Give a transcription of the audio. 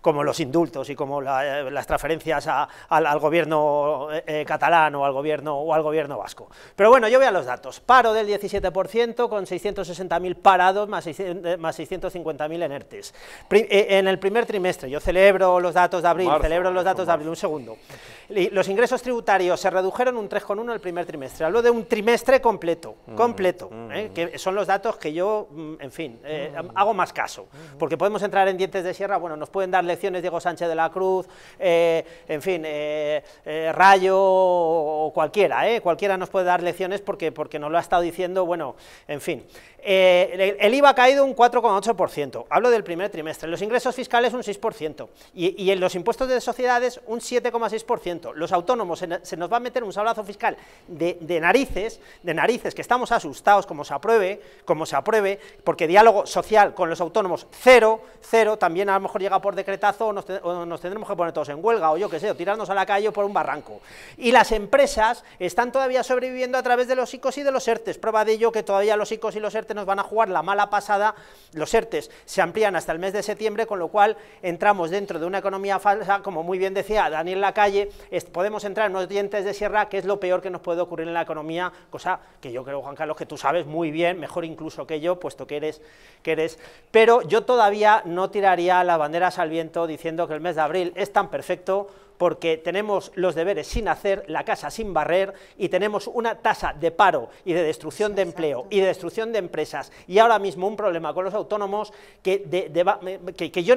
como los indultos y como eh, las transferencias al, gobierno eh, eh, catalán o al gobierno, o al gobierno vasco. Pero bueno, yo veo los datos. Paro del 17% con 660.000 parados más, 650.000 en ERTES. en el primer trimestre, yo celebro los datos de abril, celebro los datos de abril, un segundo. Los ingresos tributarios se redujeron un 3,1 el primer trimestre. Hablo de un trimestre completo, mm, completo, mm, mm. que son los datos que yo, en fin, hago más caso, porque podemos entrar en dientes de sierra bueno, nos pueden dar lecciones Diego Sánchez de la Cruz, eh, en fin, eh, eh, Rayo o cualquiera, cualquiera nos puede dar lecciones porque, porque nos lo ha estado diciendo, bueno, en fin. el IVA ha caído un 4,8%, hablo del primer trimestre, los ingresos fiscales un 6% y, en los impuestos de sociedades un 7,6%. Los autónomos se, nos va a meter un sablazo fiscal de, narices, de narices, que estamos asustados como se apruebe, como se apruebe, porque diálogo social con los autónomos cero, cero, también lo mejor llega por decretazo o nos, tendremos que poner todos en huelga o yo qué sé, o tirarnos a la calle o por un barranco. Y las empresas están todavía sobreviviendo a través de los ICOs y de los ERTES. Prueba de ello que todavía los ICOs y los ERTES nos van a jugar la mala pasada. Los ERTES se amplían hasta el mes de septiembre, con lo cual entramos dentro de una economía falsa, como muy bien decía Daniel Lacalle, podemos entrar en unos dientes de sierra, que es lo peor que nos puede ocurrir en la economía, cosa que yo creo, Juan Carlos, que tú sabes muy bien, mejor incluso que yo, puesto que eres, que eres. Pero yo todavía no tiraría las banderas al viento diciendo que el mes de abril es tan perfecto porque tenemos los deberes sin hacer, la casa sin barrer y tenemos una tasa de paro y de destrucción de empleo y de destrucción de empresas y ahora mismo un problema con los autónomos que, que, que yo no